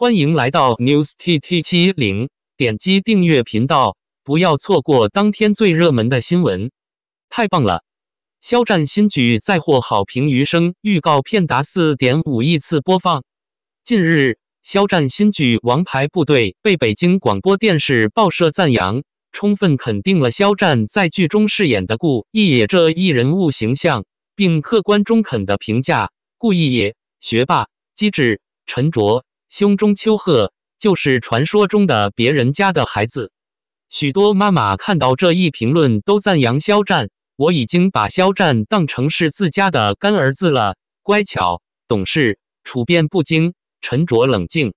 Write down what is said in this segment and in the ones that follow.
欢迎来到 News T T 七零，点击订阅频道，不要错过当天最热门的新闻。太棒了！肖战新剧再获好评，余生预告片达四点五亿次播放。近日，肖战新剧《王牌部队》被北京广播电视报社赞扬，充分肯定了肖战在剧中饰演的顾一野这一人物形象，并客观中肯的评价顾一野学霸、机智、沉着。胸中丘壑就是传说中的别人家的孩子。许多妈妈看到这一评论都赞扬肖战，我已经把肖战当成是自家的干儿子了。乖巧懂事，处变不惊，沉着冷静。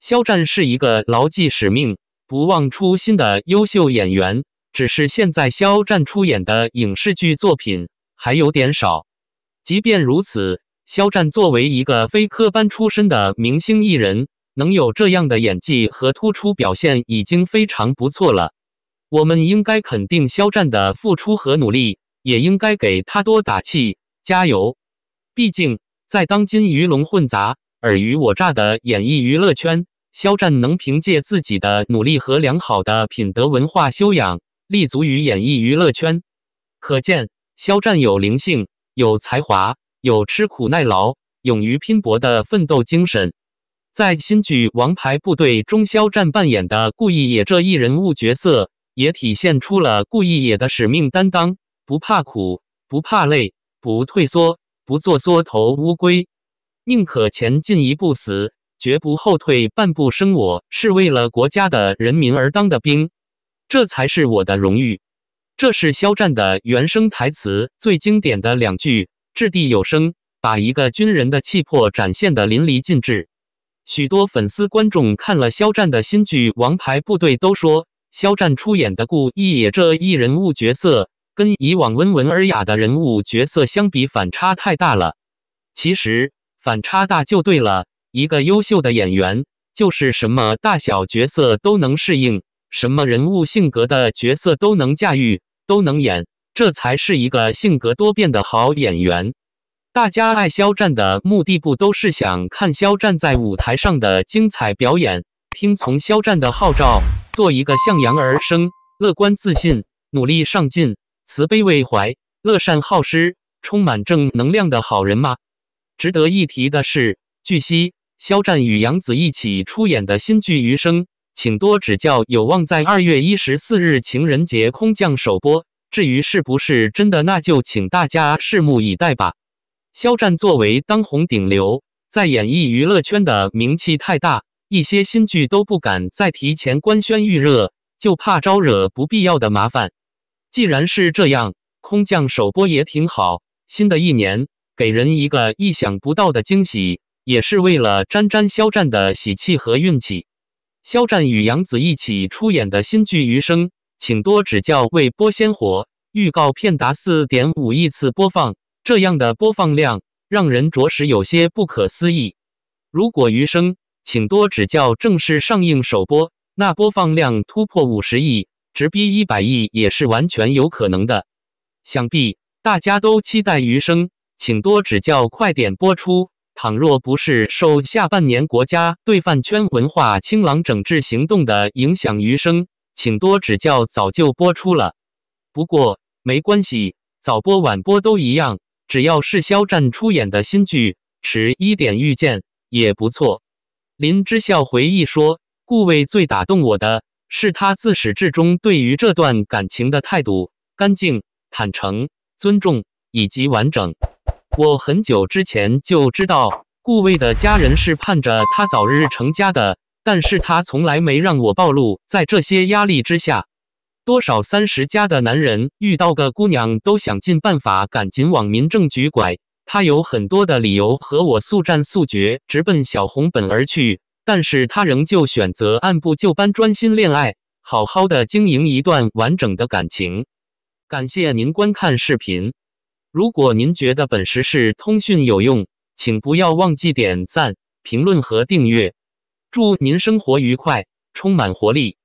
肖战是一个牢记使命、不忘初心的优秀演员。只是现在肖战出演的影视剧作品还有点少，即便如此。肖战作为一个非科班出身的明星艺人，能有这样的演技和突出表现已经非常不错了。我们应该肯定肖战的付出和努力，也应该给他多打气、加油。毕竟，在当今鱼龙混杂、尔虞我诈的演艺娱乐圈，肖战能凭借自己的努力和良好的品德、文化修养立足于演艺娱乐圈，可见肖战有灵性、有才华。有吃苦耐劳、勇于拼搏的奋斗精神，在新剧《王牌部队》中，肖战扮演的顾一野这一人物角色，也体现出了顾一野的使命担当，不怕苦，不怕累，不退缩，不做缩头乌龟，宁可前进一步死，绝不后退半步生。我是为了国家的人民而当的兵，这才是我的荣誉。这是肖战的原声台词最经典的两句。掷地有声，把一个军人的气魄展现得淋漓尽致。许多粉丝观众看了肖战的新剧《王牌部队》，都说肖战出演的顾一野这一人物角色，跟以往温文尔雅的人物角色相比，反差太大了。其实，反差大就对了，一个优秀的演员，就是什么大小角色都能适应，什么人物性格的角色都能驾驭，都能演。这才是一个性格多变的好演员。大家爱肖战的目的不都是想看肖战在舞台上的精彩表演，听从肖战的号召，做一个向阳而生、乐观自信、努力上进、慈悲为怀、乐善好施、充满正能量的好人吗？值得一提的是，据悉，肖战与杨紫一起出演的新剧《余生，请多指教》有望在二月一十四日情人节空降首播。至于是不是真的，那就请大家拭目以待吧。肖战作为当红顶流，在演艺娱乐圈的名气太大，一些新剧都不敢再提前官宣预热，就怕招惹不必要的麻烦。既然是这样，空降首播也挺好。新的一年，给人一个意想不到的惊喜，也是为了沾沾肖战的喜气和运气。肖战与杨紫一起出演的新剧《余生》。请多指教。未播先火，预告片达四点五亿次播放，这样的播放量让人着实有些不可思议。如果《余生，请多指教》正式上映首播，那播放量突破五十亿，直逼一百亿也是完全有可能的。想必大家都期待《余生，请多指教》快点播出。倘若不是受下半年国家对饭圈文化清朗整治行动的影响，《余生》。请多指教，早就播出了。不过没关系，早播晚播都一样，只要是肖战出演的新剧，迟一点遇见也不错。林之孝回忆说：“顾魏最打动我的是他自始至终对于这段感情的态度，干净、坦诚、尊重以及完整。我很久之前就知道，顾魏的家人是盼着他早日成家的。”但是他从来没让我暴露在这些压力之下。多少三十加的男人遇到个姑娘都想尽办法赶紧往民政局拐。他有很多的理由和我速战速决，直奔小红本而去。但是他仍旧选择按部就班，专心恋爱，好好的经营一段完整的感情。感谢您观看视频。如果您觉得本时事通讯有用，请不要忘记点赞、评论和订阅。祝您生活愉快，充满活力。